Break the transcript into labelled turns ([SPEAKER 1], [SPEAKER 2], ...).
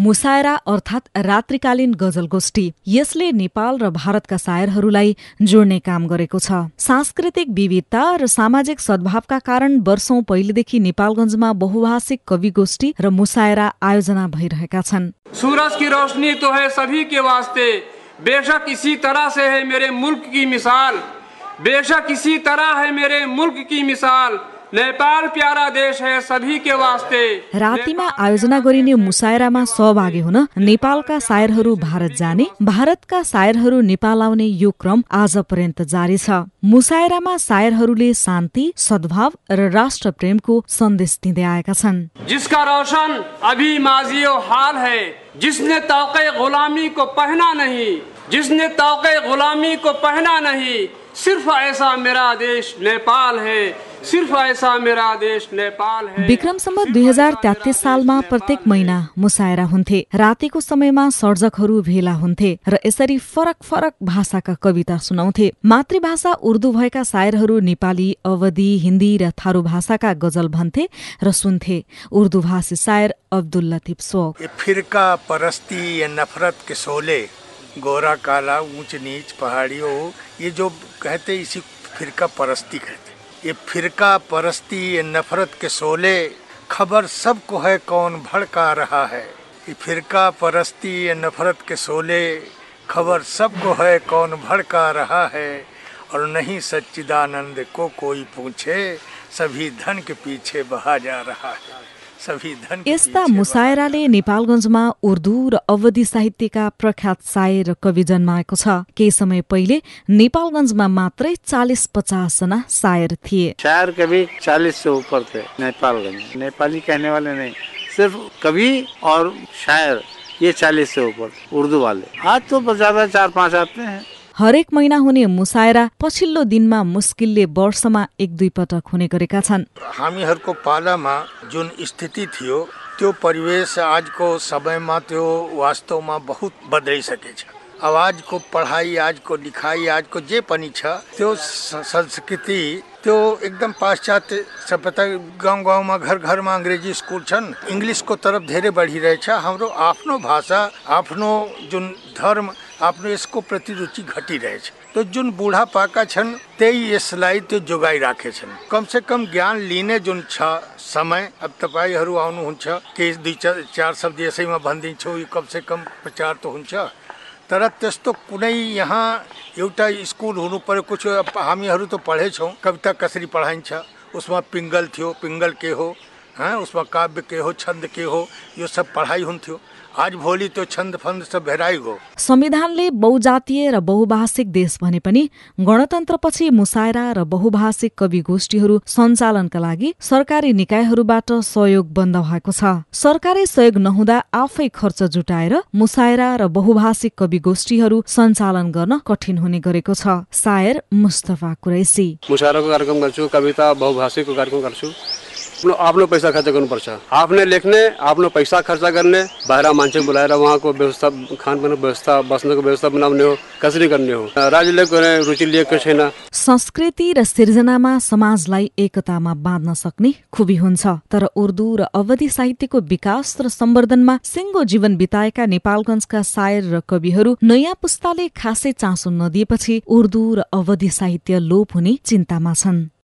[SPEAKER 1] मुसायरा अर्थात् रात्रिकालीन गजल गोष्ठी यसले नेपाल र भारतका सायरहरूलाई जोड्ने काम गरेको छ सांस्कृतिक विविधता र सामाजिक सद्भावका कारण वर्षौं पहिलेदेखि नेपालगंजमा बहुभाषिक कवि गोष्ठी र मुसायरा आयोजना भइरहेका छन्
[SPEAKER 2] सूरज की रोशनी तो है सभी के वास्ते बेशक इसी तरह से है मेरे मुल्क की मिसाल बेशक इसी तरह है मेरे मुल्क की मिसाल नेपाल प्यारा देश है सभी के वास्ते रातिमा
[SPEAKER 1] आयोजना गरिने मुसायरामा सहभागी हुन नेपालका सायरहरू भारत जाने भारतका सायरहरू नेपाल आउने यो क्रम आज पर्यन्त जारी छ मुसायरामा सायरहरूले शान्ति सद्भाव र राष्ट्र प्रेमको सन्देश दिँदै आएका छन्
[SPEAKER 2] जिसका रोशन अभी माजियो हाल है जिसने तौके गुलामी को पहना नहीं जिसने तौके गुलामी को पहना नहीं सिर्फ ऐसा मेरा देश नेपाल है विक्रम सम्म देश नेपाल है
[SPEAKER 1] दुई हजार तेत्तिस सालमा प्रत्येक महिना मुसायरा हुन्थे रातिको समयमा सर्जकहरू भेला हुन्थे र यसरी फरक फरक भाषाका कविता सुनाउँथे मातृभाषा उर्दू भएका सायरहरू नेपाली अवधि हिन्दी र थारू भाषाका गजल भन्थे र सुन्थे उर्दू भाषी सायर अब्दुल लतिफ सोक
[SPEAKER 3] फिरका परस्ती या नफरत के सोले गोरा काला ऊंच नीच पहाड़ियों ये जो कहते इसी फिरका परस्ती कहते ये फिरका परस्ती ये नफरत के सोले खबर सबको है कौन भड़का रहा है ये फिरका परस्ती ये नफरत के सोले खबर सबको है कौन भड़का रहा है और नहीं सच्चिदानंद को कोई पूछे सभी धन के पीछे बहा जा रहा है यस्ता
[SPEAKER 1] मुसायराले नेपालगञ्जमा उर्दू र अवधि साहित्यका प्रख्यात शायर र कवि जन्माएको छ केही समय पहिले नेपालगञ्जमा मात्रै चालिस जना सायर थिए
[SPEAKER 3] सायर कवि चालिस से ऊपर थे नेपालगंज नेपाली कहने वाले नै सिर्फ कवि और शायर ये चालीस से ऊपर उर्दू वाले आज तो ज्यादा चार पाँच आते
[SPEAKER 1] हैं हरेक महिना हुने मुसायरा पछिल्लो दिनमा मुस्किलले वर्षमा एक दुई पटक हुने गरेका छन्
[SPEAKER 3] हामीहरूको पालामा जुन स्थिति थियो त्यो परिवेश आजको समयमा त्यो वास्तवमा बहुत बद्लिसकेछ अब आजको पढाइ आजको लिखाइ आजको जे पनि छ त्यो संस्कृति त्यो एकदम पाश्चात्य सभ्यता गाउँ गाउँमा घर घरमा अङ्ग्रेजी स्कुल छन् इङ्ग्लिसको तरफ धेरै बढिरहेछ हाम्रो आफ्नो भाषा आफ्नो जुन धर्म આપણે એસકો પ્રતિરુચિ ઘટી રહે છે તો જોન બુઢા પાકા છે તે એ સલાઈ તે જોગાઈ રાખે છે કમસે કમ જ્ઞાન લઈને જોન समय अब तपाई हरु आउनु हुन्छ के दुई चार शब्द यसैमा भनिदिन्छौ यो कमसे कम से कम प्रचार त तो हुन्छ तर त्यस्तो कुनै यहाँ एउटा स्कूल हुनु पर्यो कुछ तो पढे पढेछौँ कविता कसरी पढाइन्छ उसमा पिंगल थियो पिंगल के हो हाँ उसमा काव्य के हो छंद के हो यो सब पढाइ हुन्थ्यो आज भोलि त्यो छन्द फन्द सब गयो
[SPEAKER 1] संविधानले बहुजातीय र बहुभाषिक देश भने पनि गणतन्त्रपछि मुसायरा र बहुभाषिक कवि गोष्ठीहरू सञ्चालनका लागि सरकारी निकायहरूबाट सहयोग बन्द भएको छ सरकारी सहयोग नहुँदा आफै खर्च जुटाएर मुसायरा र बहुभाषिक कवि गोष्ठीहरू सञ्चालन गर्न कठिन हुने गरेको छ सायर मुस्तफा कुरैसी
[SPEAKER 2] मुसायराको कार्यक्रम गर्छु कविता बहुभाषिकको कार्यक्रम गर्छु आफ्नो पैसा खर्च गर्नुपर्छ आफ्नै लेख्ने आफ्नो पैसा खर्च गर्ने बाहिर मान्छे बोलाएर उहाँको व्यवस्था खानपानको व्यवस्था बस्नको व्यवस्था बनाउने हो कसरी गर्ने हो राज्यले कुनै रुचि लिएको छैन
[SPEAKER 1] संस्कृति र सिर्जनामा समाजलाई एकतामा बाँध्न सक्ने खुबी हुन्छ तर उर्दू र अवधि साहित्यको विकास र सम्वर्धनमा सिङ्गो जीवन बिताएका नेपालगञ्जका सायर र कविहरू नयाँ पुस्ताले खासै चासो नदिएपछि उर्दू र अवधि साहित्य लोप हुने चिन्तामा छन्